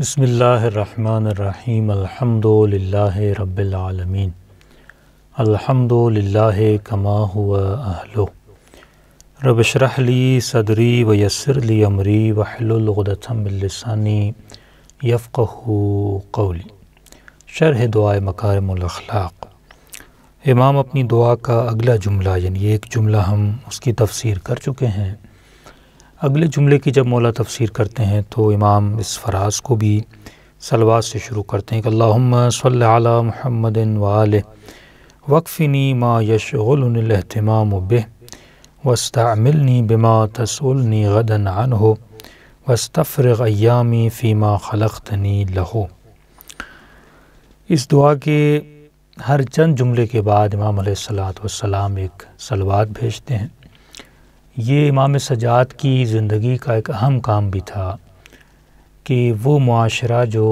बसमीम अल्हम्दुलिल्लाह रब्बिलआलमीन अल्हम्दुलिल्लाह कमा हुआ अहलो रबशरहली सदरी वयसरली अमरी वहलुलगदतमिलसानी यफ़ू कौली शरह दुआ मकारमलाक इमाम अपनी दुआ का अगला जुमला यानी एक जुमला हम उसकी तफसीर कर चुके हैं अगले जुमले की जब मौला तफसीर करते हैं तो इमाम इस फराज को भी सलवा से शुरू करते हैं कि अल्लाम सल महमद वाल वक्फ़िनी माँ यशगलहतमाम बे वस्तामिलनी बिमा तसलनी गदन आन हो वस्तफ़्रयामी फ़ीमा खलख्तनी लहो इस दुआ के हर चंद जुमले के बाद इमाम वसलाम एक सलवात भेजते हैं ये इमाम सजात की ज़िंदगी का एक अहम काम भी था कि वो माशरा जो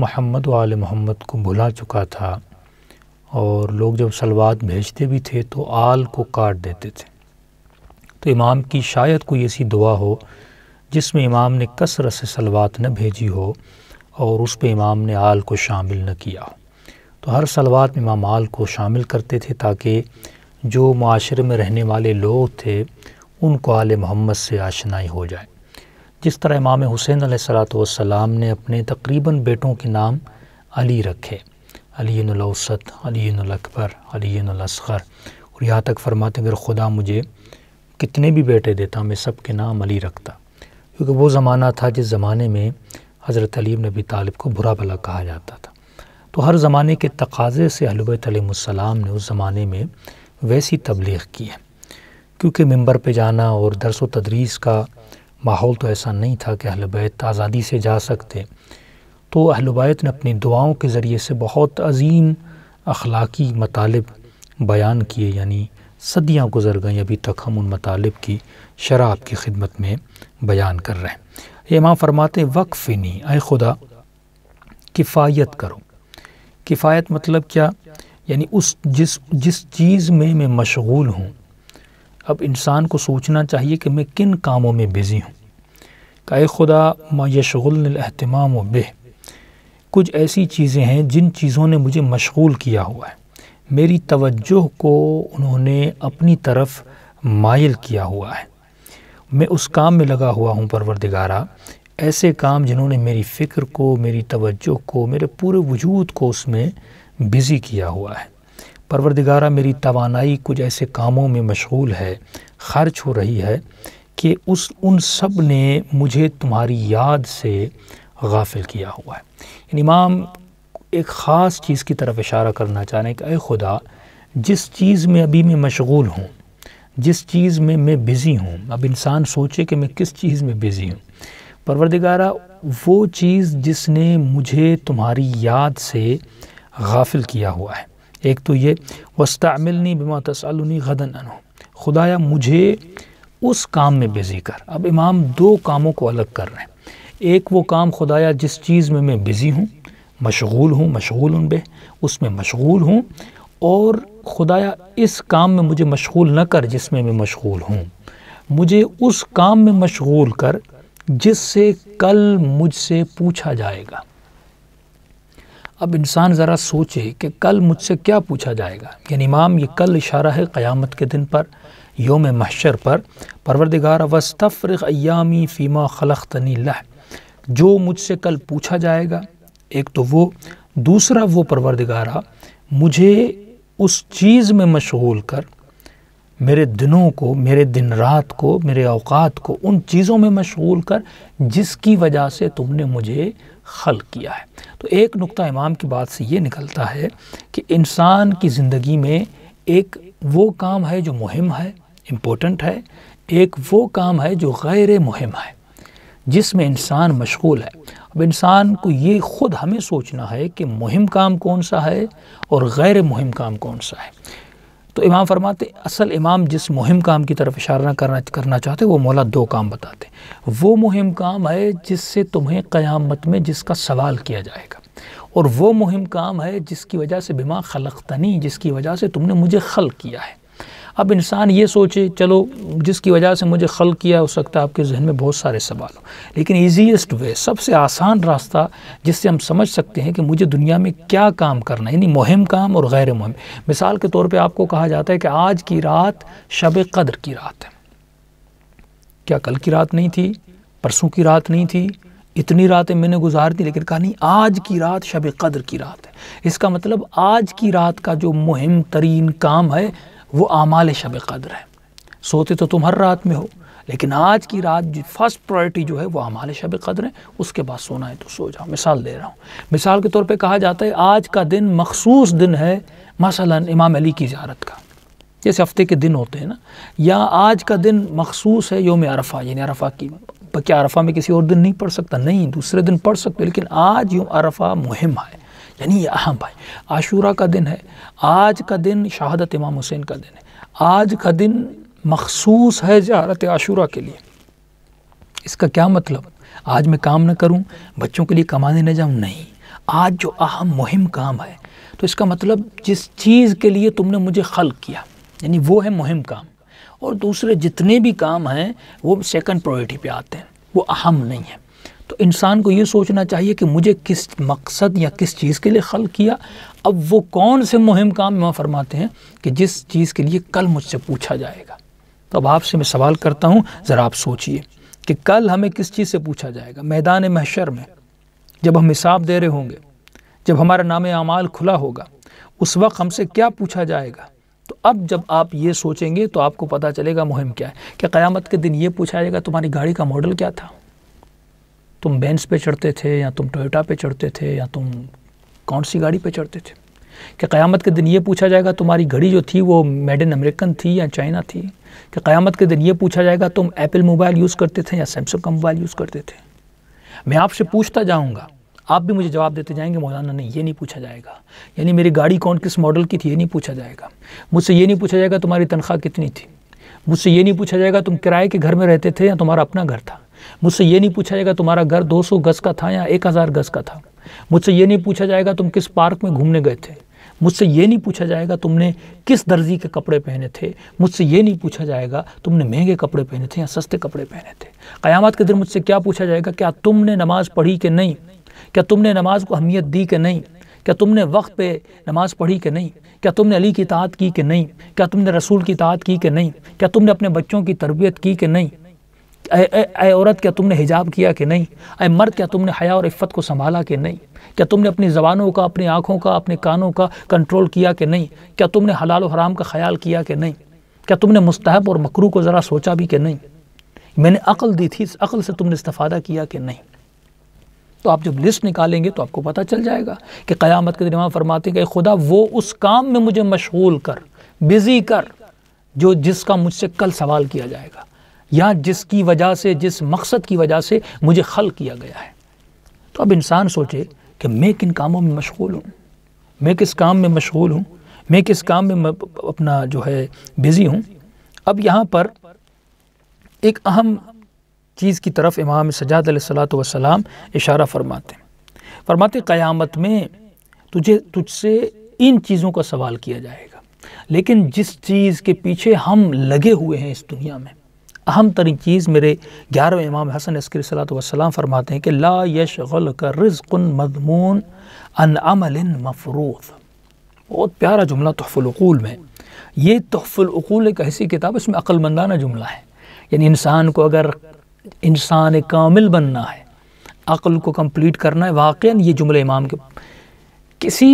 महमद वाल मोहम्मद को भुला चुका था और लोग जब सलवाद भेजते भी थे तो आल को काट देते थे तो इमाम की शायद कोई ऐसी दुआ हो जिसमें इमाम ने कसरत से सलवात न भेजी हो और उस पर इमाम ने आल को शामिल न किया हो तो हर सलवात में इमाम आल को शामिल करते थे ताकि जो माशरे में रहने वाले लोग थे उनको आल मोहम्मद से आशनाई हो जाए जिस तरह इमाम हुसैन सलाम ने अपने तकरीबन बेटों के नाम अली रखे अलीसत अलीबर अलीसर और यहाँ तक फरमाते अगर खुदा मुझे कितने भी बेटे देता मैं सब के नाम अली रखता क्योंकि वो ज़माना था जिस ज़माने में हज़रत अली नबी तालिब को बुरा भला कहा जाता था तो हर ज़माने के तकाज़े से हलवतम ने उस ज़माने में वैसी तबलीग की है क्योंकि मंबर पे जाना और दरस व तदरीस का माहौल तो ऐसा नहीं था कि अहलबैत आज़ादी से जा सकते तो अहलबैत ने अपनी दुआओं के ज़रिए से बहुत अजीम अखलाकी मतालब बयान किए यानी सदियाँ गुजर गई अभी तक हम उन मतालब की शराब की खिदमत में बयान कर रहे हैं ये इमाम फरमाते वक्फ़ नहीं आए खुदा किफ़ायत करो किफ़ायत मतलब क्या यानी उस जिस जिस चीज़ में मैं मशगूल हूँ अब इंसान को सोचना चाहिए कि मैं किन कामों में बिज़ी हूँ काय खुदा माशगुलहतमाम बेह कुछ ऐसी चीज़ें हैं जिन चीज़ों ने मुझे मशगूल किया हुआ है मेरी तवज्जो को उन्होंने अपनी तरफ मायल किया हुआ है मैं उस काम में लगा हुआ हूँ परवरदिगारा ऐसे काम जिन्होंने मेरी फ़िक्र को मेरी तवज्जो को मेरे पूरे वजूद को उसमें बिज़ी किया हुआ है परवरदिगारा मेरी तोानाई कुछ ऐसे कामों में मशगूल है खर्च हो रही है कि उस उन सब ने मुझे तुम्हारी याद से गाफिल किया हुआ है इमाम एक ख़ास चीज़ की तरफ इशारा करना चाह रहे हैं कि अः खुदा जिस चीज़ में अभी मैं मशगूल हूँ जिस चीज़ में मैं बिज़ी हूँ अब इंसान सोचे कि मैं किस चीज़ में बिज़ी हूँ परवरदिगारा वो चीज़ जिसने मुझे तुम्हारी याद से गाफिल किया हुआ है एक तो ये वस्तामिलनी बिमा तसलनी गदन अनु खुदाया मुझे उस काम में बिज़ी कर अब इमाम दो कामों को अलग कर रहे हैं एक वो काम खुदाया जिस चीज़ में मैं बिज़ी हूँ मशगूल हूँ मशगूल उन बे उसमें मशगूल हूँ और खुदाया इस काम में मुझे मशगूल न कर जिसमें मैं मशगूल हूँ मुझे उस काम में मशगूल कर जिससे कल मुझसे पूछा जाएगा अब इंसान ज़रा सोचे कि कल मुझसे क्या पूछा जाएगा यानी इमाम ये कल इशारा है क़यामत के दिन पर योम महशर पर परवरदिगार वस्तफ़र अयामी फ़ीमा खलख्तनी लह जो मुझसे कल पूछा जाएगा एक तो वो दूसरा वो परवरदिगारा मुझे उस चीज़ में मशगूल कर मेरे दिनों को मेरे दिन रात को मेरे अवकात को उन चीज़ों में मशगूल कर जिसकी वजह से तुमने मुझे हल किया है तो एक नुक्ता इमाम की बात से ये निकलता है कि इंसान की ज़िंदगी में एक वो काम है जो मुहिम है इम्पोर्टेंट है एक वो काम है जो गैर मुहिम है जिसमें इंसान मशगूल है अब इंसान को ये ख़ुद हमें सोचना है कि मुहिम काम कौन सा है और गैर मुहिम काम कौन सा है तो इमाम फरमाते असल इमाम जिस मुहिम काम की तरफ इशारा करना करना चाहते वो मौला दो काम बताते वो मुहिम काम है जिससे तुम्हें क़यामत में जिसका सवाल किया जाएगा और वो मुहिम काम है जिसकी वजह से बिमा खलकतनी जिसकी वजह से तुमने मुझे खल किया है अब इंसान ये सोचे चलो जिसकी वजह से मुझे खल किया हो सकता है आपके जहन में बहुत सारे सवाल हो लेकिन ईजीएसट वे सबसे आसान रास्ता जिससे हम समझ सकते हैं कि मुझे दुनिया में क्या काम करना है यानी मुहिम काम और गैर मुहिम मिसाल के तौर पर आपको कहा जाता है कि आज की रात शब कदर की रात है क्या कल की रात नहीं थी परसों की रात नहीं थी इतनी रातें मैंने गुजार दी लेकिन कहा नहीं आज की रात शब कदर की रात है इसका मतलब आज की रात का जो मुहिम तरीन काम है वो आमाल शब कदर है सोते तो तुम हर रात में हो लेकिन आज की रात जो फर्स्ट प्रायोरिटी जो है वो आमाल शब कदर है उसके बाद सोना है तो सो जाओ मिसाल दे रहा हूँ मिसाल के तौर पर कहा जाता है आज का दिन मखसूस दिन है मसला इमाम अली की ज्यारत का जैसे हफ्ते के दिन होते हैं ना या आज का दिन मखसूस है योम अरफा यानी अरफा की क्या अरफा में किसी और दिन नहीं पढ़ सकता नहीं दूसरे दिन पढ़ सकते लेकिन आज यूँ अरफा मुहिम है यानी ये अहम भाई आशूरा का दिन है आज का दिन शहादत इमाम हुसैन का दिन है आज का दिन मखसूस है जहारत आशूरा के लिए इसका क्या मतलब आज मैं काम ना करूं बच्चों के लिए कमाने न जाऊं नहीं आज जो अहम मुहिम काम है तो इसका मतलब जिस चीज़ के लिए तुमने मुझे खल किया यानी वो है मुहिम काम और दूसरे जितने भी काम हैं वो सेकंड प्रायोरिटी पे आते हैं वो अहम नहीं है तो इंसान को ये सोचना चाहिए कि मुझे किस मकसद या किस चीज़ के लिए खल किया अब वो कौन से मुहिम काम वहाँ फरमाते हैं कि जिस चीज़ के लिए कल मुझसे पूछा जाएगा तो अब आपसे मैं सवाल करता हूँ ज़रा आप सोचिए कि कल हमें किस चीज़ से पूछा जाएगा मैदान महशर में जब हम हिसाब दे रहे होंगे जब हमारा नाम अमाल खुला होगा उस वक्त हमसे क्या पूछा जाएगा तो अब जब आप ये सोचेंगे तो आपको पता चलेगा मुहिम क्या है क्या क़यामत के दिन ये पूछा जाएगा तुम्हारी गाड़ी का मॉडल क्या था तुम बेंस पे चढ़ते थे या तुम टोयोटा पे चढ़ते थे या तुम कौन सी गाड़ी पे चढ़ते थे कि क़यामत के दिन ये पूछा जाएगा तुम्हारी घड़ी जो थी वो मेड इन अमेरिकन थी या चाइना थी कि क़यामत के दिन ये पूछा जाएगा तुम एप्पल मोबाइल यूज़ करते थे या सैमसंग का मोबाइल यूज़ करते थे मैं आपसे पूछता जाऊँगा आप भी मुझे जवाब देते जाएंगे मौलाना नहीं ये नहीं पूछा जाएगा यानी मेरी गाड़ी कौन किस मॉडल की थी ये नहीं पूछा जाएगा मुझसे ये नहीं पूछा जाएगा तुम्हारी तनख्वाह कितनी थी मुझसे ये नहीं पूछा जाएगा तुम किराए के घर में रहते थे या तुम्हारा अपना घर था मुझसे ये नहीं पूछा जाएगा तुम्हारा घर 200 गज का था या 1000 गज का था मुझसे ये नहीं पूछा जाएगा तुम किस पार्क में घूमने गए थे मुझसे ये नहीं पूछा जाएगा तुमने किस दर्जी के कपड़े पहने थे मुझसे ये नहीं पूछा जाएगा तुमने महंगे कपड़े पहने थे या सस्ते कपड़े पहने थे क़यामत के दिन मुझसे क्या पूछा जाएगा क्या तुमने नमाज़ पढ़ी कि नहीं क्या तुमने नमाज को अहमियत दी कि नहीं क्या तुमने वक्त पे नमाज़ पढ़ी कि नहीं क्या तुमने अली की इतात की कि नहीं क्या तुमने रसूल की इतात की कि नहीं क्या तुमने अपने बच्चों की तरबियत की कि नहीं अय औरत क्या तुमने हिजाब किया कि नहीं अय मर्द क्या तुमने हया और इफ़त को संभाला कि नहीं क्या तुमने अपनी ज़बानों का अपनी आँखों का अपने कानों का कंट्रोल किया कि नहीं क्या तुमने हलाल हराम का ख्याल किया कि नहीं क्या तुमने मुस्तहब और मकरू को ज़रा सोचा भी कि नहीं मैंने अकल दी थी इस अकल से तुमने इस्तादा किया कि नहीं तो आप जब लिस्ट निकालेंगे तो आपको पता चल जाएगा कि क़यामत के दिन वहाँ फरमाते हैं कि खुदा वो उस काम में मुझे मशगूल कर बिज़ी कर जो जिसका मुझसे कल सवाल किया जाएगा या जिसकी वजह से जिस मकसद की वजह से मुझे खल किया गया है तो अब इंसान सोचे कि मैं किन कामों में मशगूल हूँ मैं किस काम में मशगूल हूँ मैं किस काम में अपना जो है बिज़ी हूँ अब यहाँ पर एक अहम चीज़ की तरफ इमाम सजाद सलाम इशारा फरमाते फरमाते क़यामत में तुझे तुझसे इन चीज़ों का सवाल किया जाएगा लेकिन जिस चीज़ के पीछे हम लगे हुए हैं इस दुनिया में अहम तरीन चीज़ मेरे ग्यारहवें इमाम हसन अस्कर सलाम फरमाते हैं कि ला यश गल का मदमून अन अमल मफरूफ बहुत प्यारा जुमला तहफ़ुलूल में ये तहफ़ुलूल एक ऐसी किताब इसमें अक्लमंदाना जुमला है यानी इंसान को अगर इंसान कामिल बनना है अक्ल को कम्प्लीट करना है वाक़ ये जुमले इमाम के किसी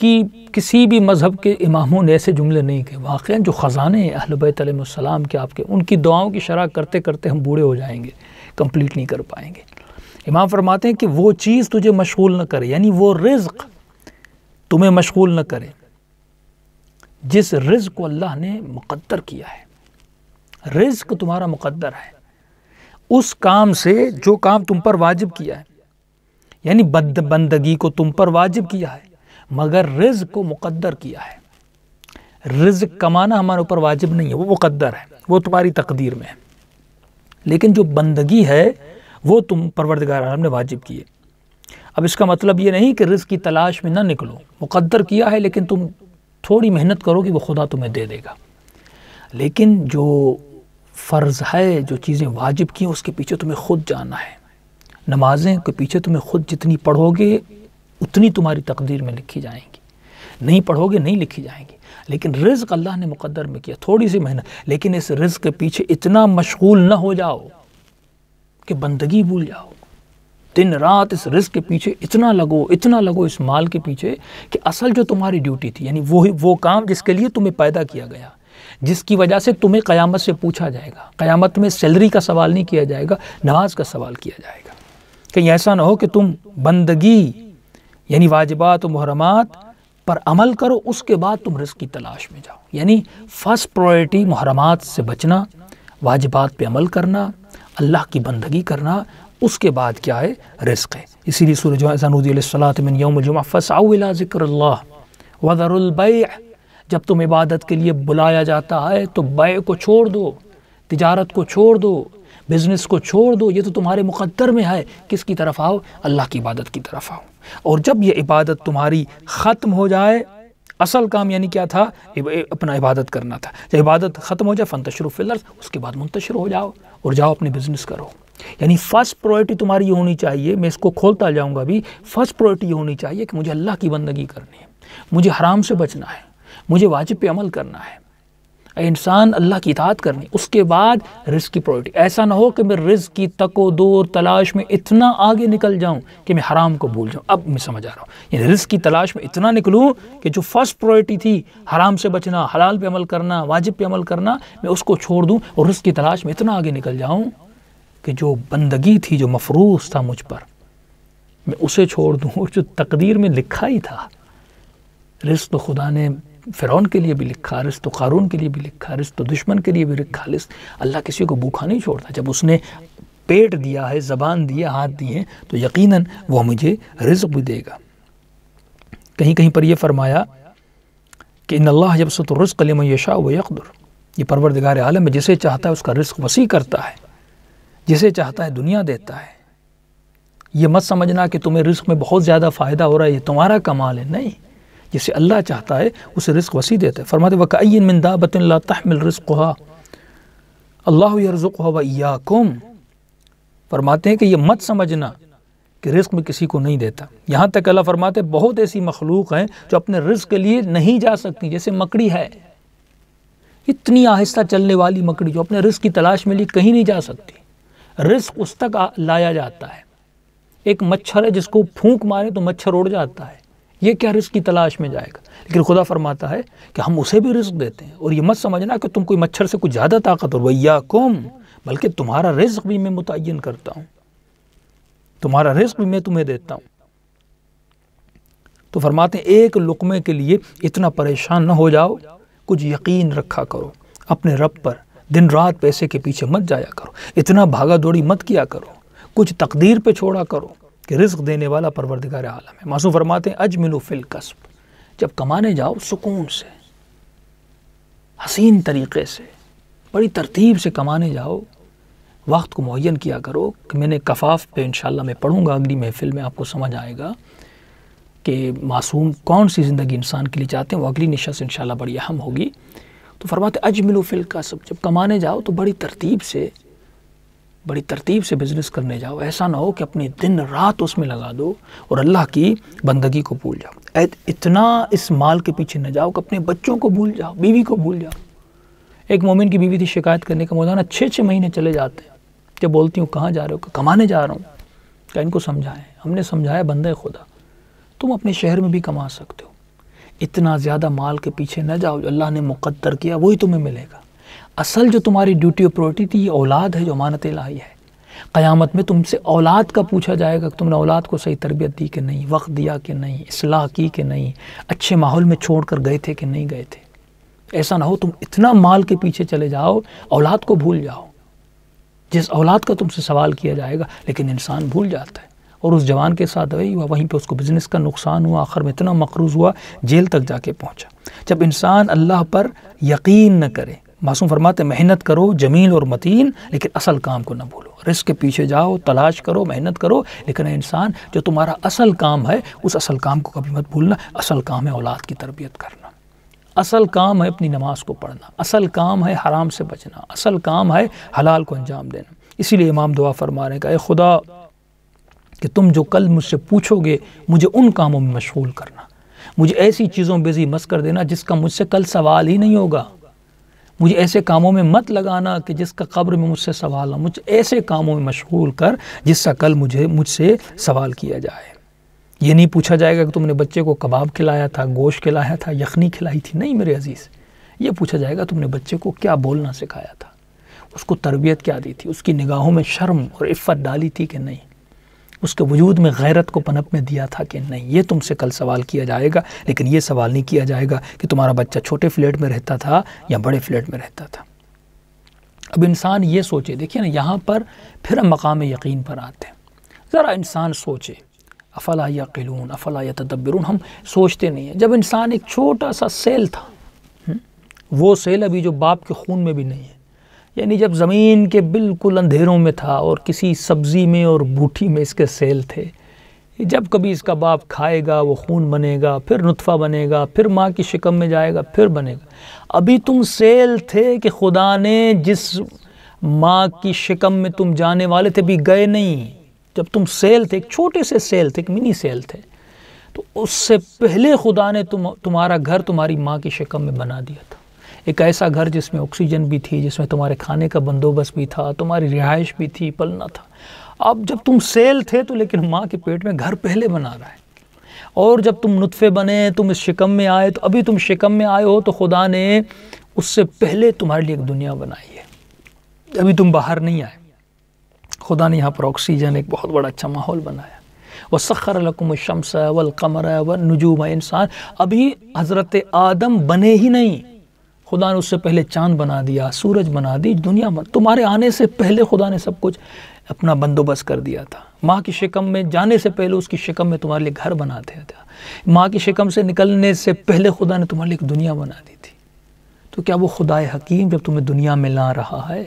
कि किसी भी मज़हब के इमामों ने ऐसे जुमले नहीं कहे वाक़ जो ख़जाने हैं अहलबैतम के आपके उनकी दुआओं की शराह करते करते हम बूढ़े हो जाएंगे कंप्लीट नहीं कर पाएंगे इमाम फरमाते हैं कि वो चीज़ तुझे मशगूल न करे यानी वो रिज्क तुम्हें मशगूल न करे जिस रिज्क को अल्लाह ने मुकद्दर किया है रिज्क तुम्हारा मुकद्दर है उस काम से जो काम तुम पर वाजिब किया है यानी बंदगी को तुम पर वाजिब किया है मगर रिज को मुकद्दर किया है रिज कमाना हमारे ऊपर वाजिब नहीं है वो मुकद्दर है वो तुम्हारी तकदीर में है लेकिन जो बंदगी है वो तुम परवरदगार आलम ने वाजिब की है अब इसका मतलब ये नहीं कि रिज की तलाश में ना निकलो मुकद्दर किया है लेकिन तुम थोड़ी मेहनत करो कि वो खुदा तुम्हें दे देगा लेकिन जो फ़र्ज़ है जो चीज़ें वाजिब की उसके पीछे तुम्हें खुद जाना है नमाजें के पीछे तुम्हें खुद जितनी पढ़ोगे उतनी तुम्हारी तकदीर में लिखी जाएंगी नहीं पढ़ोगे नहीं लिखी जाएंगी लेकिन रिज्क अल्लाह ने मुकद्दर में किया थोड़ी सी मेहनत लेकिन इस रिज्क के पीछे इतना मशगूल ना हो जाओ कि बंदगी भूल जाओ दिन रात इस रिज्क के पीछे इतना लगो इतना लगो इस माल के पीछे कि असल जो तुम्हारी ड्यूटी थी यानी वो वो काम जिसके लिए तुम्हें पैदा किया गया जिसकी वजह से तुम्हें क़यामत से पूछा जाएगा क़यामत में सैलरी का सवाल नहीं किया जाएगा नमाज का सवाल किया जाएगा कहीं ऐसा ना हो कि तुम बंदगी यानी वाजिबात महरमात पर अमल करो उसके बाद तुम रिस्क की तलाश में जाओ यानी फ़र्स्ट प्रायोरिटी महरमात से बचना वाजिबात पे अमल करना अल्लाह की बंदगी करना उसके बाद क्या है रिस्क है इसीलिए सूरजानूदीसलातमिन यौमजुमा फ़साउला ज़िक्र वज़रबय जब तुम इबादत के लिए बुलाया जाता है तो बै को छोड़ दो तिजारत को छोड़ दो बिज़नेस को छोड़ दो ये तो तुम्हारे मुकद्दर में है किसकी तरफ आओ अल्लाह की इबादत की तरफ आओ और जब ये इबादत तुम्हारी ख़त्म हो जाए असल काम यानी क्या था अपना इबादत करना था जब इबादत ख़त्म हो जाए फ़न तशरुफ़िलर उसके बाद मुंतशर हो जाओ और जाओ अपने बिज़नेस करो यानी फ़र्स्ट प्रायोरिटी तुम्हारी ये होनी चाहिए मैं इसको खोलता जाऊँगा अभी फ़र्स्ट प्रायोरिटी ये होनी चाहिए कि मुझे अल्लाह की बंदगी करनी है मुझे हराम से बचना है मुझे वाजिब पे अमल करना है इंसान अल्लाह की इतात करनी उसके बाद रिज़ की प्रॉयटी ऐसा ना हो कि मैं रिज की तको दौर तलाश में इतना आगे निकल जाऊँ कि मैं हराम को भूल जाऊँ अब मैं समझ आ रहा हूँ यानी रिज़ की तलाश में इतना निकलूँ कि जो फर्स्ट प्रॉयटी थी हराम से बचना हलाल पर अमल करना वाजिब पर अमल करना मैं उसको छोड़ दूँ और रिज़ की तलाश में इतना आगे निकल जाऊँ कि जो बंदगी थी जो मफरूज था मुझ पर मैं उसे छोड़ दूँ और जो तकदीर में लिखा ही था रिस्क तो खुदा ने फ़िरौन के लिए भी लिखा रिस तो कारून के लिए भी लिखा रिस तो दुश्मन के लिए भी लिखा रिस अल्लाह किसी को भूखा नहीं छोड़ता जब उसने पेट दिया है ज़बान दिए हाथ दिए तो यकीन वह मुझे रिज्क भी देगा कहीं कहीं पर यह फरमाया कि इन अल्लाह जब सत रस्क लम यशा व यकदुर ये परवरदिगार आलम है जिसे चाहता है उसका रिस्क वसी करता है जिसे चाहता है दुनिया देता है ये मत समझना कि तुम्हें रिस्क में बहुत ज़्यादा फ़ायदा हो रहा है ये तुम्हारा कमाल है नहीं जिसे अल्लाह चाहता है उसे रिस्क वसी देता है फरमाते वक़िन मिन दाबतिन तहमिल रिस्क अल्लाह यरजुक वयाकुम फरमाते हैं कि ये मत समझना कि रिस्क में किसी को नहीं देता यहाँ तक अल्लाह फरमाते बहुत ऐसी मखलूक हैं जो अपने रिस्क के लिए नहीं जा सकती जैसे मकड़ी है इतनी आहिस्ता चलने वाली मकड़ी जो अपने रिस्क की तलाश में लिए कहीं नहीं जा सकती रिस्क उस तक लाया जाता है एक मच्छर है जिसको फूंक मारे तो मच्छर उड़ जाता है ये क्या रिस्क की तलाश में जाएगा लेकिन खुदा फरमाता है कि हम उसे भी रिस्क देते हैं और ये मत समझना कि तुम कोई मच्छर से कुछ ज़्यादा ताकत हो वैया कुम बल्कि तुम्हारा रिस्क भी मैं मुतन करता हूँ तुम्हारा रिस्क भी मैं तुम्हें देता हूँ तो फरमाते हैं एक लुकमे के लिए इतना परेशान न हो जाओ कुछ यकीन रखा करो अपने रब पर दिन रात पैसे के पीछे मत जाया करो इतना भागा दौड़ी मत किया करो कुछ तकदीर पे छोड़ा करो कि रिस्क देने वाला परवरदिगार आलम है मासूम फरमाते हैं अजमिल फिल कस्ब जब कमाने जाओ सुकून से हसीन तरीके से बड़ी तरतीब से कमाने जाओ वक्त को मुन किया करो कि मैंने कफाफ पे इंशाल्लाह मैं पढ़ूँगा अगली महफिल में आपको समझ आएगा कि मासूम कौन सी ज़िंदगी इंसान के लिए चाहते हैं वो अगली से इंशाल्लाह बड़ी अहम होगी तो फरमाते अजमिल फिल कस्ब जब कमाने जाओ तो बड़ी तरतीब से बड़ी तरतीब से बिज़नेस करने जाओ ऐसा ना हो कि अपने दिन रात उसमें लगा दो और अल्लाह की बंदगी को भूल जाओ इतना इस माल के पीछे न जाओ कि अपने बच्चों को भूल जाओ बीवी को भूल जाओ एक मोमिन की बीवी थी शिकायत करने का मौजाना छः छः महीने चले जाते हैं जब बोलती हूँ कहाँ जा रहे हो कमाने जा रहा हूँ क्या इनको समझाएं हमने समझाया बंदे खुदा तुम अपने शहर में भी कमा सकते हो इतना ज़्यादा माल के पीछे न जाओ जो अल्लाह ने मुकद्दर किया वही तुम्हें मिलेगा असल जो तुम्हारी ड्यूटी और प्रोटी थी ये औलाद है जो अमानत लाई है क़यामत में तुमसे औलाद का पूछा जाएगा कि तुमने औलाद को सही तरबियत दी कि नहीं वक्त दिया कि नहीं असलाह की कि नहीं अच्छे माहौल में छोड़ कर गए थे कि नहीं गए थे ऐसा ना हो तुम इतना माल के पीछे चले जाओ औलाद को भूल जाओ जिस औलाद का तुमसे सवाल किया जाएगा लेकिन इंसान भूल जाता है और उस जवान के साथ वही हुआ वहीं पे उसको बिज़नेस का नुकसान हुआ आखिर में इतना मकरूज हुआ जेल तक जाके पहुंचा जब इंसान अल्लाह पर यकीन न करे मासूम फरमाते मेहनत करो जमील और मतीन लेकिन असल काम को ना भूलो रिस्क के पीछे जाओ तलाश करो मेहनत करो लेकिन इंसान जो तुम्हारा असल काम है उस असल काम को कभी मत भूलना असल काम है औलाद की तरबियत करना असल काम है अपनी नमाज को पढ़ना असल काम है हराम से बचना असल काम है हलाल को अंजाम देना इसीलिए इमाम दुआ फरमा रहे का खुदा कि तुम जो कल मुझसे पूछोगे मुझे उन कामों में मशगूल करना मुझे ऐसी चीज़ों बिजी मस कर देना जिसका मुझसे कल सवाल ही नहीं होगा मुझे ऐसे कामों में मत लगाना कि जिसका कब्र में मुझसे सवाल हो मुझे ऐसे कामों में मशगूल कर जिसका कल मुझे मुझसे सवाल किया जाए ये नहीं पूछा जाएगा कि तुमने बच्चे को कबाब खिलाया था गोश्त खिलाया था यखनी खिलाई थी नहीं मेरे अजीज़ ये पूछा जाएगा तुमने बच्चे को क्या बोलना सिखाया था उसको तरबियत क्या दी थी उसकी निगाहों में शर्म और इफ़्फ़त डाली थी कि नहीं उसके वजूद में गैरत को पनप में दिया था कि नहीं ये तुमसे कल सवाल किया जाएगा लेकिन ये सवाल नहीं किया जाएगा कि तुम्हारा बच्चा छोटे फ्लैट में रहता था या बड़े फ्लैट में रहता था अब इंसान ये सोचे देखिए ना यहाँ पर फिर हम मकाम यकीन पर आते हैं ज़रा इंसान सोचे अफला कलून अफला या तदब्बरून हम सोचते नहीं हैं जब इंसान एक छोटा सा सेल था हम्म, वो सेल अभी जो बाप के खून में भी नहीं है यानी जब ज़मीन के बिल्कुल अंधेरों में था और किसी सब्ज़ी में और बूटी में इसके सेल थे जब कभी इसका बाप खाएगा वो खून बनेगा फिर नुतफ़ा बनेगा फिर माँ की शिकम में जाएगा फिर बनेगा अभी तुम सेल थे कि खुदा ने जिस माँ की शिकम में तुम जाने वाले थे भी गए नहीं जब तुम सेल थे एक छोटे से सेल थे एक मिनी सेल थे तो उससे पहले खुदा ने तुम तुम्हारा घर तुम्हारी माँ की शिकम में बना दिया था एक ऐसा घर जिसमें ऑक्सीजन भी थी जिसमें तुम्हारे खाने का बंदोबस्त भी था तुम्हारी रिहाइश भी थी पलना था अब जब तुम सेल थे तो लेकिन माँ के पेट में घर पहले बना रहा है और जब तुम नुतफ़े बने तुम इस शिकम में आए तो अभी तुम शिकम में आए हो तो खुदा ने उससे पहले तुम्हारे लिए एक दुनिया बनाई है अभी तुम बाहर नहीं आए खुदा ने यहाँ पर ऑक्सीजन एक बहुत बड़ा अच्छा माहौल बनाया व सखर लकुम शमस वल कमर व नजूम इंसान अभी हज़रत आदम बने ही नहीं खुदा ने उससे पहले चांद बना दिया सूरज बना दी दुनिया बना तुम्हारे आने से पहले खुदा ने सब कुछ अपना बंदोबस्त कर दिया था माँ की शिकम में जाने से पहले उसकी शिकम में तुम्हारे लिए घर बना दिया था माँ की शिकम से निकलने से पहले खुदा ने तुम्हारे लिए एक दुनिया बना दी थी तो क्या वो खुदा हकीम जब तुम्हें दुनिया में ला रहा है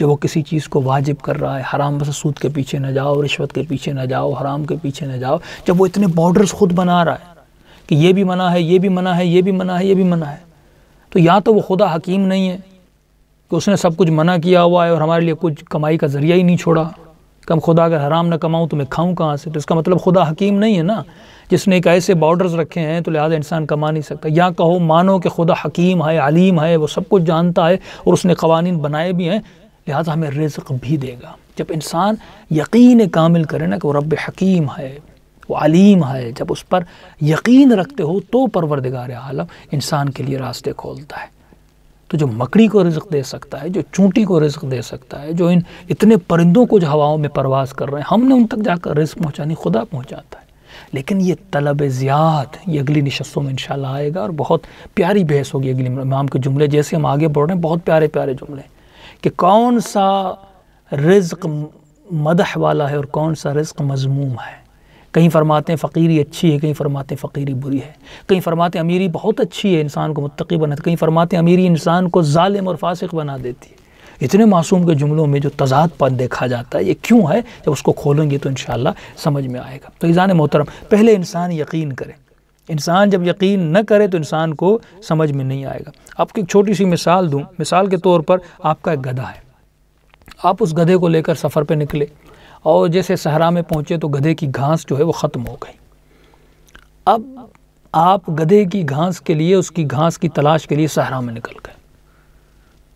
जब वो किसी चीज़ को वाजिब कर रहा है हराम बस सूद के पीछे न जाओ रिश्वत के पीछे न जाओ हराम के पीछे न जाओ जब वो इतने बॉर्डर्स खुद बना रहा है कि ये भी मना है ये भी मना है ये भी मना है ये भी मना है तो या तो वो खुदा हकीम नहीं है कि उसने सब कुछ मना किया हुआ है और हमारे लिए कुछ कमाई का ज़रिया ही नहीं छोड़ा कम खुदा अगर हराम ना कमाऊँ तो मैं खाऊँ कहाँ से तो इसका मतलब खुदा हकीम नहीं है ना जिसने एक ऐसे बॉर्डर्स रखे हैं तो लिहाजा इंसान कमा नहीं सकता या कहो मानो कि खुदा हकीम है आलिम है वो सब कुछ जानता है और उसने कवानीन बनाए भी हैं लिहाजा हमें रिज़ भी देगा जब इंसान यकीन कामिल करे ना कि वो रब हकीम है वो अलीम है जब उस पर यकीन रखते हो तो परवरदिगार आलम इंसान के लिए रास्ते खोलता है तो जो मकड़ी को रिज्क दे सकता है जो चूंटी को रिज्क दे सकता है जो इन इतने परिंदों को जो हवाओं में परवास कर रहे हैं हमने उन तक जाकर रिस्क पहुँचानी खुदा पहुँचाता है लेकिन ये तलब ज़्यादात ये अगली नशस्तों में इन आएगा और बहुत प्यारी बहस होगी अगली इमाम के जुमले जैसे हम आगे बढ़ रहे हैं बहुत प्यारे प्यारे जुमले कि कौन सा रिज्क मदह वाला है और कौन सा रिज्क मजमूम है कहीं फरमाते हैं फ़कीरी अच्छी है कहीं फरमाते हैं फ़कीरी बुरी है कहीं फरमाते हैं अमीरी बहुत अच्छी है इंसान को मुतकी बनाती कहीं फरमाते हैं अमीरी इंसान को ालिम और फासिक बना देती है इतने मासूम के जुमलों में जो तजाद पर देखा जाता है ये क्यों है जब उसको खोलेंगे तो इन समझ में आएगा तो ईज़ान मोहतरम पहले इंसान यकीन करे इंसान जब यकीन न करे तो इंसान को समझ में नहीं आएगा आपको एक छोटी सी मिसाल दूँ मिसाल के तौर पर आपका एक गधा है आप उस गधे को लेकर सफ़र पर निकले और जैसे सहरा में पहुँचे तो गधे की घास जो है वो ख़त्म हो गई अब आप गधे की घास के लिए उसकी घास की तलाश के लिए सहरा में निकल गए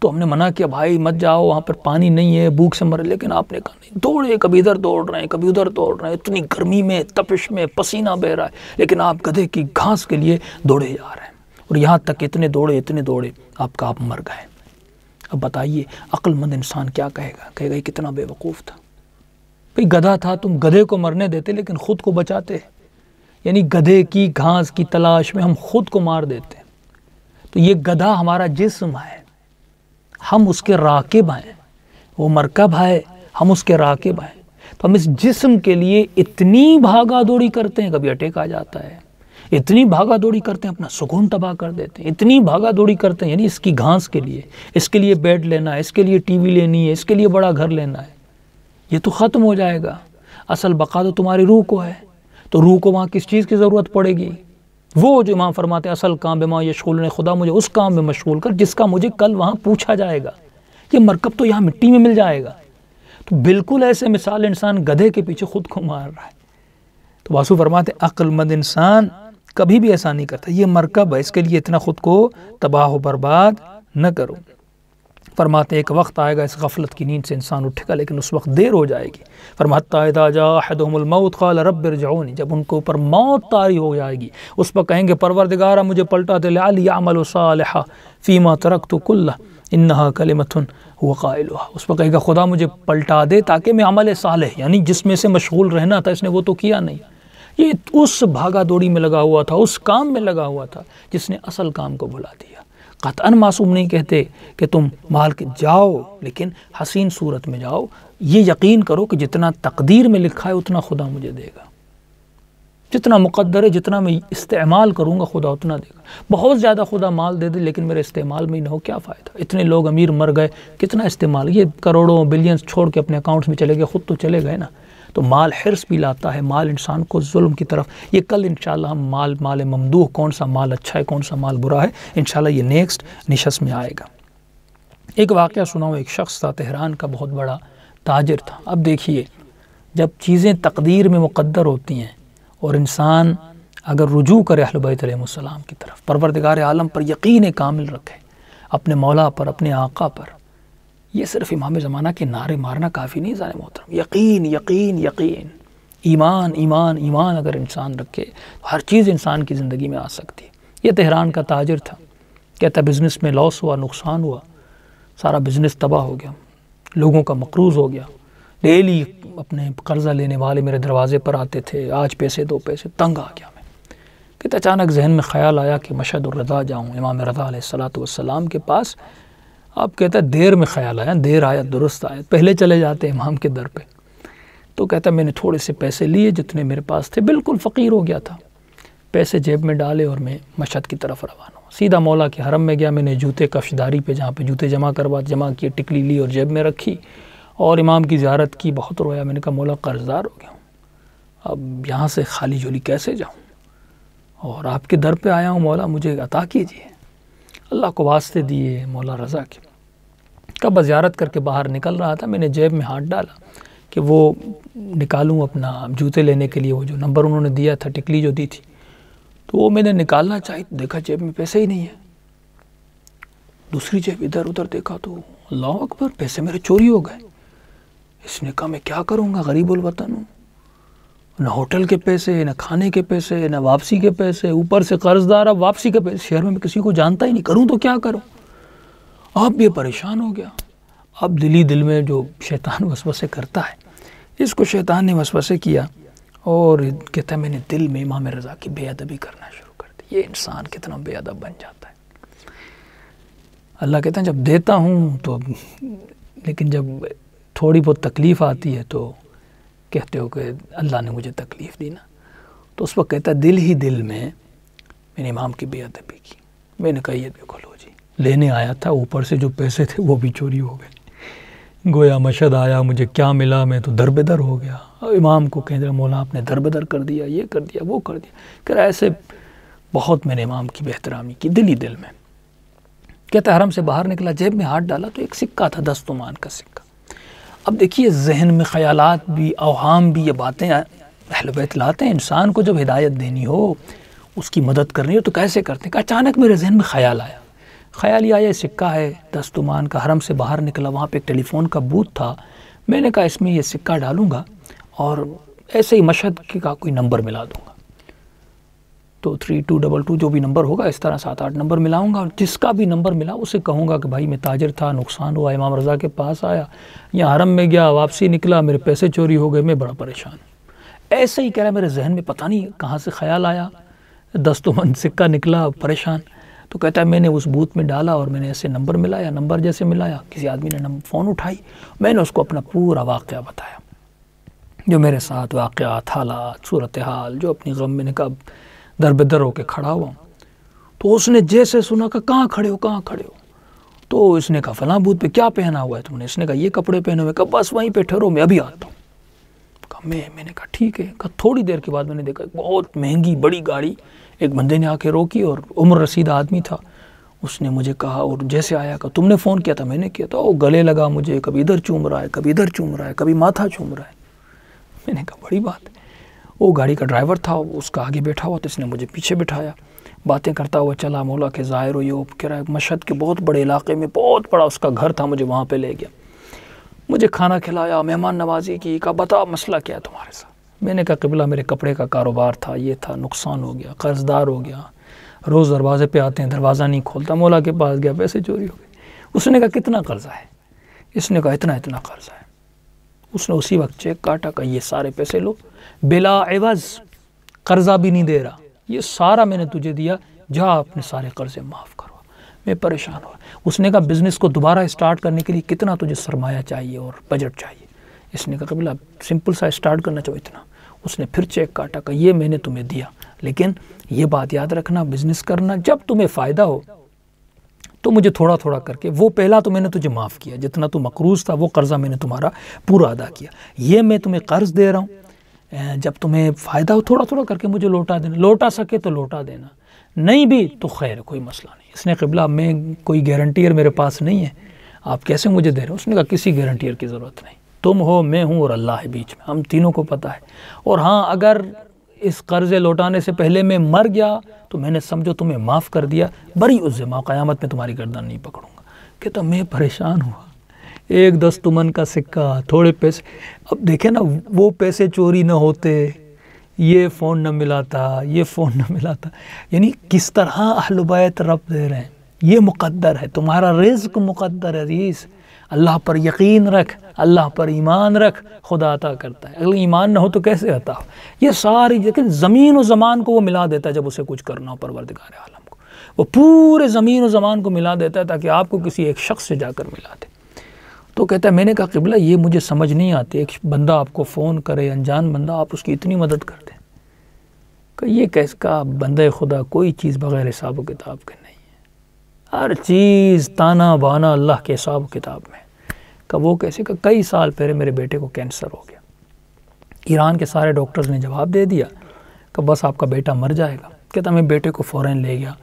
तो हमने मना किया भाई मत जाओ वहाँ पर पानी नहीं है भूख से मर लेकिन आपने कहा नहीं दौड़े कभी इधर दौड़ रहे हैं कभी उधर दौड़ रहे हैं इतनी गर्मी में तपिश में पसीना बह रहा है लेकिन आप गधे की घास के लिए दौड़े जा रहे हैं और यहाँ तक इतने दौड़े इतने दौड़े आपका आप मर गए अब बताइए अक्लमंद इंसान क्या कहेगा कहेगा कितना बेवकूफ़ था भाई गधा था तुम गधे को मरने देते लेकिन ख़ुद को बचाते यानी गधे की घास की तलाश में हम खुद को मार देते तो ये गधा हमारा जिस्म है हम उसके राकेब हैं वो मरकब है हम उसके राकेब हैं तो हम इस जिस्म के लिए इतनी भागा दौड़ी करते हैं कभी अटैक आ जाता है इतनी भागा दौड़ी करते हैं अपना सुकून तबाह कर देते हैं इतनी भागा दौड़ी करते हैं यानी इसकी घास के लिए इसके लिए बेड लेना है इसके लिए टीवी लेनी है इसके लिए बड़ा घर लेना है ये तो ख़त्म हो जाएगा असल बका तो तुम्हारी रूह को है तो रूह को वहाँ किस चीज़ की ज़रूरत पड़ेगी वो जो इमाम फरमाते असल काम बेमा यशूल ने खुदा मुझे उस काम में मशगूल कर जिसका मुझे कल वहाँ पूछा जाएगा ये मरकब तो यहाँ मिट्टी में मिल जाएगा तो बिल्कुल ऐसे मिसाल इंसान गधे के पीछे खुद को मार रहा है तो वासु फरमाते अक्लमंद इंसान कभी भी ऐसा नहीं करता ये मरकब है इसके लिए इतना खुद को तबाह बर्बाद न करो फरमाते एक वक्त आएगा इस गफलत की नींद से इंसान उठेगा लेकिन उस वक्त देर हो जाएगी मऊत खाल जाऊ जाऊनी जब उनके ऊपर मौत तारी हो जाएगी उस पर कहेंगे परवरदगारा मुझे पलटा दे लियामल सालहा फ़ीमा तरक तो कुल्ला इन्हा कलमथन हुआ कायल उस पर कहेगा खुदा मुझे पलटा दे ताकि मैं अमल साल यानी जिसमें से मशगूल रहना था इसने वो तो किया नहीं ये उस भागा दौड़ी में लगा हुआ था उस काम में लगा हुआ था जिसने असल काम को भुला दिया कतान मासूम नहीं कहते कि तुम माल के जाओ लेकिन हसीन सूरत में जाओ ये यकीन करो कि जितना तकदीर में लिखा है उतना खुदा मुझे देगा जितना मुकद्दर है जितना मैं इस्तेमाल करूँगा खुदा उतना देगा बहुत ज़्यादा खुदा माल दे दे लेकिन मेरे इस्तेमाल में ही ना हो क्या फ़ायदा इतने लोग अमीर मर गए कितना इस्तेमाल ये करोड़ों बिलियंस छोड़ के अपने अकाउंट्स में चले गए खुद तो चले गए ना तो माल हिरस भी लाता है माल इंसान को जुल्म की तरफ ये कल इन हम माल माल ममदूह कौन सा माल अच्छा है कौन सा माल बुरा है इन ये नेक्स्ट नशस्त में आएगा एक वाक़ सुनाऊँ एक शख्स था तेहरान का बहुत बड़ा ताजर था अब देखिए जब चीज़ें तकदीर में मुकदर होती हैं और इंसान अगर रुजू करे अहलबैतम की तरफ परवरदगार आलम पर यकीन कामिल रखे अपने मौला पर अपने आका पर ये सिर्फ इमाम ज़माना के नारे मारना काफ़ी नहीं ज़ाल मोहतरम यकीन यकीन यकीन ईमान ईमान ईमान अगर इंसान रखे तो हर चीज़ इंसान की ज़िंदगी में आ सकती है ये तहरान का ताजर था कहता बिज़नेस में लॉस हुआ नुकसान हुआ सारा बिज़नेस तबाह हो गया लोगों का मकरूज हो गया डेली अपने कर्ज़ा लेने वाले मेरे दरवाज़े पर आते थे आज पैसे दो पैसे तंग आ गया मैं कहते अचानक जहन में ख़्याल आया कि मशद रज़ा जाऊँ इमाम रज़ा सलात वसलाम के पास आप कहता है देर में ख्याल आया देर आया दुरुस्त आया पहले चले जाते इमाम के दर पे तो कहता है मैंने थोड़े से पैसे लिए जितने मेरे पास थे बिल्कुल फ़कीर हो गया था पैसे जेब में डाले और मैं मशद की तरफ रवाना हुआ सीधा मौला के हरम में गया मैंने जूते कफ्शदारी पे जहाँ पे जूते जमा करवा जमा किए टिकली ली और जेब में रखी और इमाम की ज्यारत की बहुत रोया मैंने कहा मौला कर्जदार हो गया हूँ अब यहाँ से खाली झोली कैसे जाऊँ और आपके दर पर आया हूँ मौला मुझे अता कीजिए अल्लाह को वास्ते दिए मौला रज़ा के कब ज्यारत करके बाहर निकल रहा था मैंने जेब में हाथ डाला कि वो निकालूँ अपना जूते लेने के लिए वो जो नंबर उन्होंने दिया था टिकली जो दी थी तो वो मैंने निकालना चाहिए देखा जेब में पैसे ही नहीं है दूसरी जेब इधर उधर देखा तो अल्लाह अकबर पैसे मेरे चोरी हो गए इसने कहा मैं क्या करूँगा गरीब वतन हूँ न होटल के पैसे न खाने के पैसे न वापसी के पैसे ऊपर से कर्जदार अब वापसी के पैसे शहर में किसी को जानता ही नहीं करूँ तो क्या करूँ अब ये परेशान हो गया अब दिली दिल में जो शैतान वसवसे करता है इसको शैतान ने वसवसे किया और कहता है मैंने दिल में इमाम रज़ा की बेअदबी करना शुरू कर दी ये इंसान कितना बेअदब बन जाता है अल्लाह कहते हैं जब देता हूँ तो लेकिन जब थोड़ी बहुत तकलीफ़ आती है तो कहते हो कि अल्लाह ने मुझे तकलीफ़ दी ना तो उस वक्त कहता दिल ही दिल में मैंने इमाम की बेअदबी की मैंने कहा देखो लो जी लेने आया था ऊपर से जो पैसे थे वो भी चोरी हो गए गोया मशद आया मुझे क्या मिला मैं तो दर बदर हो गया और इमाम को कह दिया मौला आपने दरबदर कर दिया ये कर दिया वो कर दिया कर ऐसे बहुत मैंने इमाम की बेहतरामी की दिल ही दिल में कहता हरम से बाहर निकला जेब में हाथ डाला तो एक सिक्का था दस तुमान का सिक्का अब देखिए जहन में ख्याल भी अवाम भी ये बातें अहलबैत लाते हैं इंसान को जब हिदायत देनी हो उसकी मदद करनी हो तो कैसे करते हैं अचानक मेरे जहन में ख्याल आया ख्याल ही आया सिक्का है दस तुमान का हरम से बाहर निकला वहाँ पर एक टेलीफोन का बूथ था मैंने कहा इसमें यह सिक्का डालूँगा और ऐसे ही मशद का कोई नंबर मिला दूँगा तो थ्री टू डबल टू जो भी नंबर होगा इस तरह सात आठ नंबर मिलाऊंगा और जिसका भी नंबर मिला उसे कहूँगा कि भाई मैं ताजर था नुकसान हुआ इमाम रज़ा के पास आया या हरम में गया वापसी निकला मेरे पैसे चोरी हो गए मैं बड़ा परेशान ऐसे ही कह रहा है मेरे जहन में पता नहीं कहाँ से ख्याल आया दस्तमन सिक्का निकला परेशान तो कहता है मैंने उस बूथ में डाला और मैंने ऐसे नंबर मिलाया नंबर जैसे मिलाया किसी आदमी ने फ़ोन उठाई मैंने उसको अपना पूरा वाक़ बताया जो मेरे साथ वाक़ हालात सूरत हाल जो अपनी गम में निका दर बेदर होके खड़ा हुआ तो उसने जैसे सुना कहा कहाँ खड़े हो कहाँ खड़े हो तो इसने कहा फला बूथ पे क्या पहना हुआ है तुमने इसने कहा ये कपड़े पहने हुए कहा बस वहीं पे ठहरो मैं अभी आता हूँ कहा मैं मैंने कहा ठीक है कहा थोड़ी देर के बाद मैंने देखा बहुत महंगी बड़ी गाड़ी एक बंदे ने आके रोकी और उम्र रसीदा आदमी था उसने मुझे कहा और जैसे आया कहा तुमने फ़ोन किया था मैंने किया था वो गले लगा मुझे कभी इधर चूम रहा है कभी इधर चूम रहा है कभी माथा चूम रहा है मैंने कहा बड़ी बात वो गाड़ी का ड्राइवर था उसका आगे बैठा हुआ तो इसने मुझे पीछे बिठाया बातें करता हुआ चला मौला के ज़ाहिर यूब किराए मशहद के बहुत बड़े इलाके में बहुत बड़ा उसका घर था मुझे वहाँ पर ले गया मुझे खाना खिलाया मेहमान नवाजी की कहा बता मसला क्या है तुम्हारे साथ मैंने कहा किबला मेरे कपड़े का कारोबार था ये था नुकसान हो गया कर्जदार हो गया रोज़ दरवाज़े पे आते हैं दरवाज़ा नहीं खोलता मौला के पास गया पैसे चोरी हो गए उसने कहा कितना कर्ज़ा है इसने कहा इतना इतना कर्ज़ा है उसने उसी वक्त चेक काटा का ये सारे पैसे लो बेला एवज कर्जा भी नहीं दे रहा ये सारा मैंने तुझे दिया जा अपने सारे कर्जे माफ़ करो मैं परेशान हुआ उसने कहा बिज़नेस को दोबारा स्टार्ट करने के लिए कितना तुझे सरमाया चाहिए और बजट चाहिए इसने कहा कबीला सिंपल सा स्टार्ट करना चाहो इतना उसने फिर चेक काटा का ये मैंने तुम्हें दिया लेकिन ये बात याद रखना बिज़नेस करना जब तुम्हें फ़ायदा हो तो मुझे थोड़ा थोड़ा करके वो पहला तो मैंने तुझे माफ़ किया जितना तू मकरूज था वो कर्ज़ा मैंने तुम्हारा पूरा अदा किया ये मैं तुम्हें कर्ज़ दे रहा हूँ जब तुम्हें फ़ायदा हो थोड़ा थोड़ा करके मुझे लौटा देना लौटा सके तो लौटा देना नहीं भी तो खैर कोई मसला नहीं इसने कबला मैं कोई गारंटियर मेरे पास नहीं है आप कैसे मुझे दे रहे हो उसने कहा किसी गारंटियर की ज़रूरत नहीं तुम हो मैं हूँ और अल्लाह है बीच में हम तीनों को पता है और हाँ अगर इस कर्ज़ लौटाने से पहले मैं मर गया तो मैंने समझो तुम्हें माफ़ कर दिया बड़ी उस जमा क़यामत में तुम्हारी गर्दन नहीं पकड़ूंगा कहता मैं परेशान हुआ एक दस तुमन का सिक्का थोड़े पैसे अब देखे ना वो पैसे चोरी ना होते ये फ़ोन न मिला था ये फ़ोन न मिला था यानी किस तरह अहलबैत रब दे रहे हैं ये मुकद्दर है तुम्हारा रिज्क मुकद्दर है रीज़ अल्लाह पर यकीन रख अल्लाह पर ईमान रख खुदा अता करता है अगर ईमान ना हो तो कैसे अता हो ये सारी लेकिन ज़मीन व ज़मान को वो मिला देता है जब उसे कुछ करना हो परवरदिगार आलम को वो पूरे ज़मीन व ज़मान को मिला देता है ताकि आपको किसी एक शख्स से जाकर मिला दे तो कहता है मैंने कहा किबला ये मुझे समझ नहीं आती एक बंदा आपको फ़ोन करे अनजान बंदा आप उसकी इतनी मदद कर दें कि ये कैसका बंद खुदा कोई चीज़ बग़ैर हिसाब किताब के नहीं है हर चीज़ ताना बाना अल्लाह के हिसाब किताब में का वो कैसे का कई साल पहले मेरे बेटे को कैंसर हो गया ईरान के सारे डॉक्टर्स ने जवाब दे दिया कि बस आपका बेटा मर जाएगा कहता मैं बेटे को फ़ौरन ले गया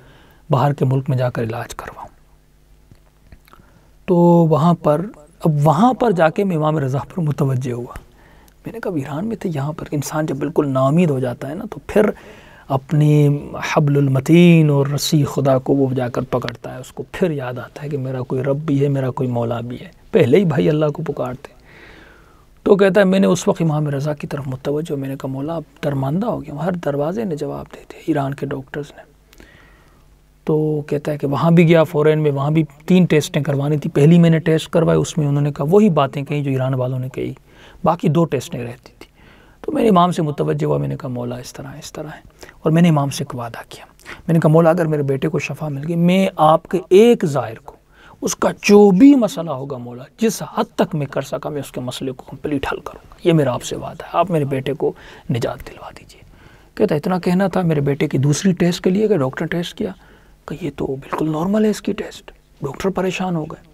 बाहर के मुल्क में जाकर इलाज करवाऊँ तो वहाँ पर अब वहाँ पर जाके मैं इमाम रज़ा पर मुतवजह हुआ मैंने कहा ईरान में थे तो यहाँ पर इंसान जब बिल्कुल नामिद हो जाता है ना तो फिर अपने हबलमतीन और रस्सी खुदा को वो जाकर पकड़ता है उसको फिर याद आता है कि मेरा कोई रब भी है मेरा कोई मौला भी है पहले ही भाई अल्लाह को पुकारते तो कहता है मैंने उस वक्त इमाम रज़ा की तरफ मुतवजो मैंने कहा मौला आप दरमानदा हो गया हर दरवाजे ने जवाब देते ईरान के डॉक्टर्स ने तो कहता है कि वहाँ भी गया फ़ौरन में वहाँ भी तीन टेस्टें करवानी थी पहली मैंने टेस्ट करवाई उसमें उन्होंने कहा वही बातें कही जो ईरान वालों ने कही बाकी दो टेस्टें रहती थी तो मैंने इमाम से मुतवजह हुआ मैंने कहा मौला इस तरह इस तरह है और मैंने इमाम से एक वादा किया मैंने कहा मौला अगर मेरे बेटे को शफा मिल गई मैं आपके एक ज़ायर को उसका जो भी मसला होगा मौला जिस हद तक मैं कर सका मैं उसके मसले को कम्प्लीट हल करूँगा ये मेरा आपसे वादा है आप मेरे बेटे को निजात दिलवा दीजिए कहता इतना कहना था मेरे बेटे की दूसरी टेस्ट के लिए गए डॉक्टर टेस्ट किया कि ये तो बिल्कुल नॉर्मल है इसकी टेस्ट डॉक्टर परेशान हो गए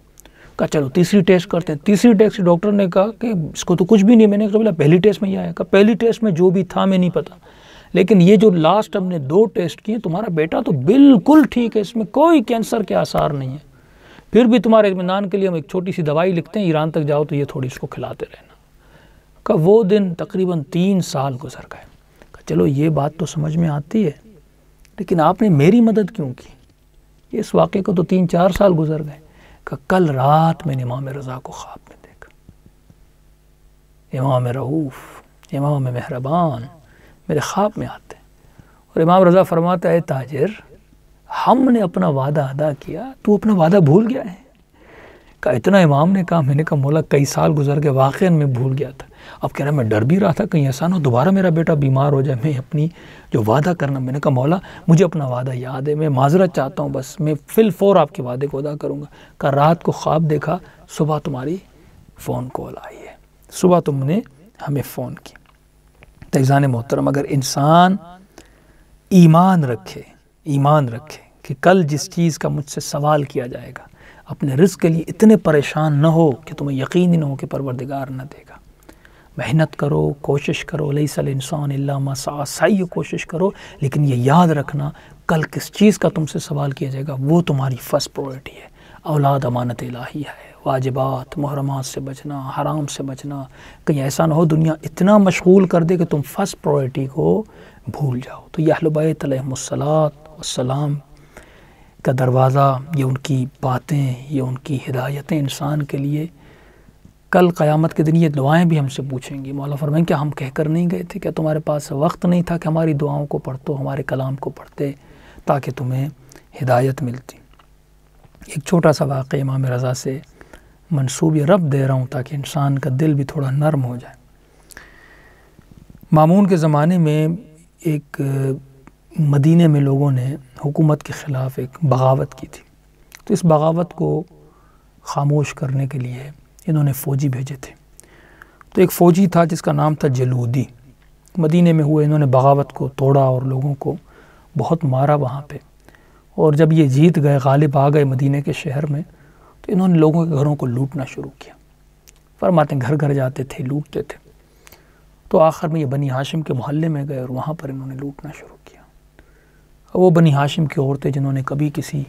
कहा चलो तीसरी टेस्ट करते हैं तीसरी टेस्ट डॉक्टर ने कहा कि इसको तो कुछ भी नहीं मैंने कहा बोला पहली टेस्ट में ही आया कहा पहली टेस्ट में जो भी था मैं नहीं पता लेकिन ये जो लास्ट हमने दो टेस्ट किए तुम्हारा बेटा तो बिल्कुल ठीक है इसमें कोई कैंसर के आसार नहीं है फिर भी तुम्हारे इतमान के लिए हम एक छोटी सी दवाई लिखते हैं ईरान तक जाओ तो ये थोड़ी इसको खिलाते रहना का वो दिन तकरीबन तीन साल गुजर गए चलो ये बात तो समझ में आती है लेकिन आपने मेरी मदद क्यों की इस वाक़े को तो तीन चार साल गुजर गए का कल रात मैंने इमाम रज़ा को ख्वाब में देखा इमाम रऊफ़ इमाम मेहरबान मेरे ख्वाब में आते हैं और इमाम रज़ा फरमाता है ताजिर हमने अपना वादा अदा किया तू अपना वादा भूल गया है का इतना इमाम ने कहा मैंने कहा मौला कई साल गुजर के वाक़ में भूल गया था अब कह रहा मैं डर भी रहा था कहीं ऐसा ना दोबारा मेरा बेटा बीमार हो जाए मैं अपनी जो वादा करना मैंने कहा मौला मुझे अपना वादा याद है मैं माजरत चाहता हूँ बस मैं फिल फोर आपके वादे को अदा करूँगा कहा रात को ख्वाब देखा सुबह तुम्हारी फ़ोन कॉल आई है सुबह तुमने हमें फ़ोन की तेजान तो मोहतरम अगर इंसान ईमान रखे ईमान रखे कि कल जिस चीज़ का मुझसे सवाल किया जाएगा अपने रिस्क के लिए इतने परेशान न हो कि तुम्हें यकीन ही ना हो कि परवरदिगार न देगा मेहनत करो कोशिश करो लई सल इंसान मसा सही कोशिश करो लेकिन ये याद रखना कल किस चीज़ का तुमसे सवाल किया जाएगा वो तुम्हारी फ़र्स्ट प्रायोरिटी है औलाद अमानत लाही है वाजिबात मुहरमात से बचना हराम से बचना कहीं ऐसा ना हो दुनिया इतना मशगूल कर दे कि तुम फ़र्स्ट प्रायोरिटी को भूल जाओ तो यह तलमसलात वसलाम का दरवाज़ा ये उनकी बातें ये उनकी हिदायतें इंसान के लिए कल क़यामत के दिन ये दुआएं भी हमसे पूछेंगी मौला फरमाएँ क्या हम कहकर नहीं गए थे क्या तुम्हारे पास वक्त नहीं था कि हमारी दुआओं को पढ़ते हमारे कलाम को पढ़ते ताकि तुम्हें हिदायत मिलती एक छोटा सा वाक़ इमाम रज़ा से मनसूब रब दे रहा हूँ ताकि इंसान का दिल भी थोड़ा नरम हो जाए मामून के ज़माने में एक मदीने में लोगों ने हुकूमत के ख़िलाफ़ एक बगावत की थी तो इस बगावत को खामोश करने के लिए इन्होंने फ़ौजी भेजे थे तो एक फ़ौजी था जिसका नाम था जलूदी मदीने में हुए इन्होंने बगावत को तोड़ा और लोगों को बहुत मारा वहाँ पे और जब ये जीत गए गालिब आ गए मदीने के शहर में तो इन्होंने लोगों के घरों को लूटना शुरू किया फरमाते घर घर जाते थे लूटते थे तो आखिर में ये बनी हाशिम के मोहल्ले में गए और वहाँ पर इन्होंने लूटना शुरू किया वो बनी हाशिम की औरतें जिन्होंने कभी किसी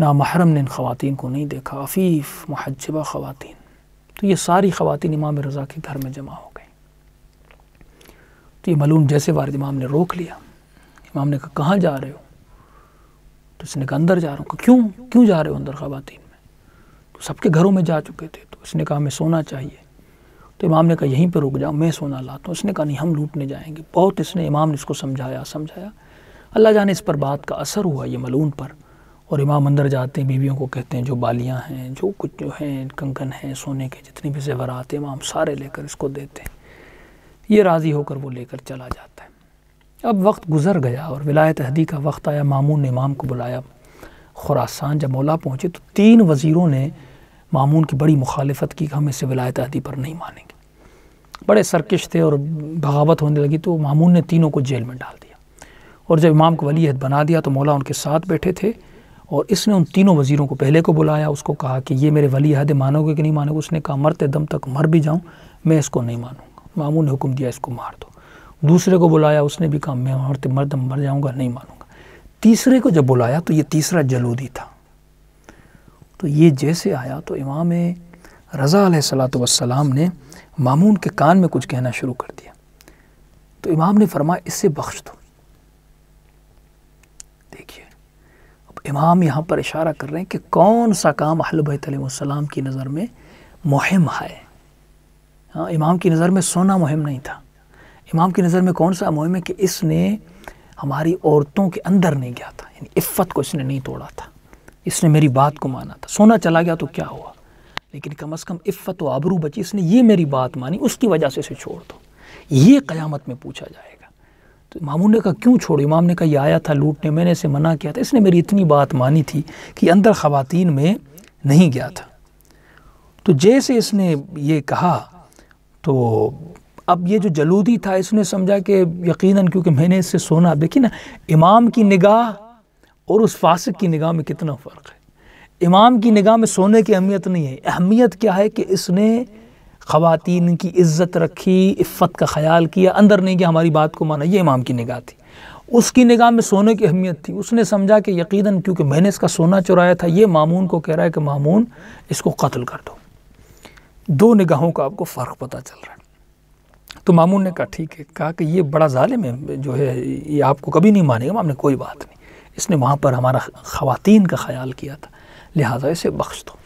नामहरम ने इन ख़वान को नहीं देखा अफीफ़ महजबा ख़वान तो ये सारी ख़वान इमाम रज़ा के घर में जमा हो गई तो ये मलूम जैसे वारद इमाम ने रोक लिया इमाम ने कहा कहाँ जा रहे हो तो उसने कहा अंदर जा रहा हूँ क्यों क्यों जा रहे हो अंदर ख़वान में तो सबके घरों में जा चुके थे तो उसने कहा हमें सोना चाहिए तो इमाम ने कहा यहीं पर रुक जाओ मैं सोना लाता हूँ उसने कहा नहीं हम लूटने जाएंगे बहुत इसने इमाम ने इसको समझाया समझाया अल्लाह जाने इस पर बात का असर हुआ ये मलून पर और इमाम अंदर जाते हैं बीवियों को कहते हैं जो बालियां हैं जो कुछ जो हैं कंकन हैं सोने के जितने भी जेवरात हैं इमाम सारे लेकर इसको देते हैं ये राज़ी होकर वो लेकर चला जाता है अब वक्त गुजर गया और विलायत अहदी का वक्त आया मामून ने इमाम को बुलाया खुरासान जब मौला पहुँचे तो तीन वज़ीरों ने मामून की बड़ी मुखालफत की हम इसे विलायत अहदी पर नहीं मानेंगे बड़े सरकश थे और बगावत होने लगी तो मामून ने तीनों को जेल में डाल और जब इमाम को वली अहद बना दिया तो मौला उनके साथ बैठे थे और इसने उन तीनों वज़ीरों को पहले को बुलाया उसको कहा कि ये मेरे वली अहद मानोगे कि नहीं मानोगे उसने कहा मरते दम तक मर भी जाऊँ मैं इसको नहीं मानूँगा मामू ने हुक्म दिया इसको मार दो दूसरे को बुलाया उसने भी कहा मैं मरते मरदम मर जाऊँगा नहीं मानूंगा तीसरे को जब बुलाया तो ये तीसरा जलूदी था तो ये जैसे आया तो इमाम रज़ा सलाम ने मामून के कान में कुछ कहना शुरू कर दिया तो इमाम ने फरमाया इससे बख्श दो इमाम यहाँ पर इशारा कर रहे हैं कि कौन सा काम अहलबैतम की नज़र में मुहिम है हाँ इमाम की नज़र में सोना मुहिम नहीं था इमाम की नज़र में कौन सा मुहिम है कि इसने हमारी औरतों के अंदर नहीं गया था यानी इफ़त को इसने नहीं तोड़ा था इसने मेरी बात को माना था सोना चला गया तो क्या हुआ लेकिन कम अज़ कम व आबरू बची इसने ये मेरी बात मानी उसकी वजह से इसे छोड़ दो ये क़यामत में पूछा जाएगा तो मामू ने कहा क्यों छोड़ो इमाम ने कहा यह आया था लूटने मैंने इसे मना किया था इसने मेरी इतनी बात मानी थी कि अंदर ख़वातीन में नहीं गया था तो जैसे इसने ये कहा तो अब ये जो जलूदी था इसने समझा कि यकीनन क्योंकि मैंने इससे सोना देखी ना इमाम की निगाह और उस फासिक की निगाह में कितना फ़र्क है इमाम की निगाह में सोने की अहमियत नहीं है अहमियत क्या है कि इसने ख़वान की इज़्ज़त रखी इफ़त का ख्याल किया अंदर नहीं किया हमारी बात को माना ये इमाम की निगाह थी उसकी निगाह में सोने की अहमियत थी उसने समझा कि यकीनन क्योंकि मैंने इसका सोना चुराया था ये मामून को कह रहा है कि मामून इसको कत्ल कर दो दो निगाहों का आपको फ़र्क पता चल रहा है तो मामून ने कहा ठीक है कहा कि ये बड़ा ालिम है जो है ये आपको कभी नहीं मानेगा मामने कोई बात नहीं इसने वहाँ पर हमारा ख़वान का ख्याल किया था लिहाजा इसे बख्श दो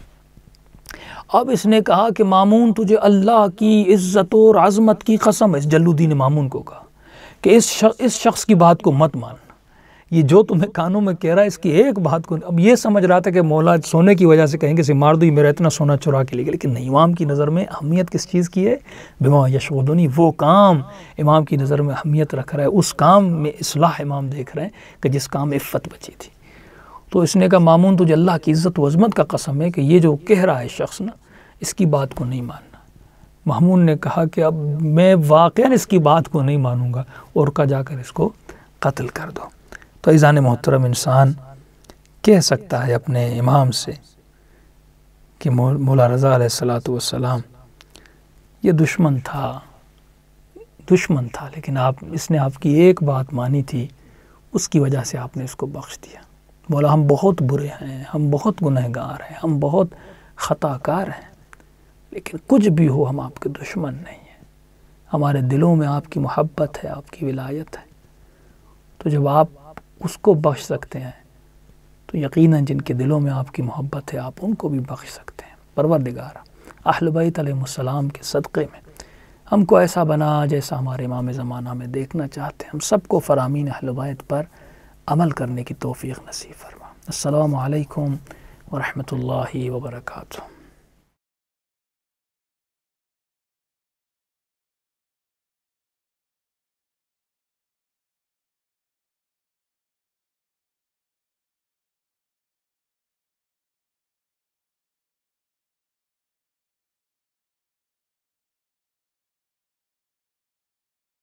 अब इसने कहा कि मामून तुझे अल्लाह की इज़्ज़त और आज़मत की कसम है इस जल्लुद्दीन मामून को कहा कि इस शख, इस शख्स की बात को मत मान ये जो तुम्हें कानों में कह रहा है इसकी एक बात को अब ये समझ रहा था कि मौला सोने की वजह से कहेंगे से मार दो मेरा इतना सोना चुरा के ले गया लेकिन नहीं इमाम की नज़र में अहमियत किस चीज़ की है बिमा यशोदनी वो काम इमाम की नज़र में अहमियत रख रहा है उस काम में असलाह इमाम देख रहे हैं कि जिस काम में इफ़त बची थी तो इसने कहा मामून तुझे अल्लाह की इज़्ज़त व अजमत का कसम है कि ये जो कह रहा है शख्स ना इसकी बात को नहीं मानना मामून ने कहा कि अब मैं वाक़ इसकी बात को नहीं मानूँगा और का जाकर इसको कत्ल कर दो तो ईज़ान मोहतरम इंसान कह सकता है अपने इमाम से कि मौला रज़ा सलात वसलाम ये दुश्मन था दुश्मन था लेकिन आप इसने आपकी एक बात मानी थी उसकी वजह से आपने इसको बख्श दिया बोला हम बहुत बुरे हैं हम बहुत गुनहगार हैं हम बहुत ख़ताकार हैं लेकिन कुछ भी हो हम आपके दुश्मन नहीं हैं हमारे दिलों में आपकी मोहब्बत है आपकी विलायत है तो जब आप उसको बख्श सकते हैं तो यकीन जिनके दिलों में आपकी मोहब्बत है आप उनको भी बख्श सकते हैं परवरदिगार अहलबैत आलम के सदक़े में हमको ऐसा बना जैसा हमारे इमाम ज़माना में देखना चाहते हैं हम सबको फ़रामीन अहलबैत पर अमल करने की तोफ़ी नसीब फरमा अल्लाम वरहमल वर्का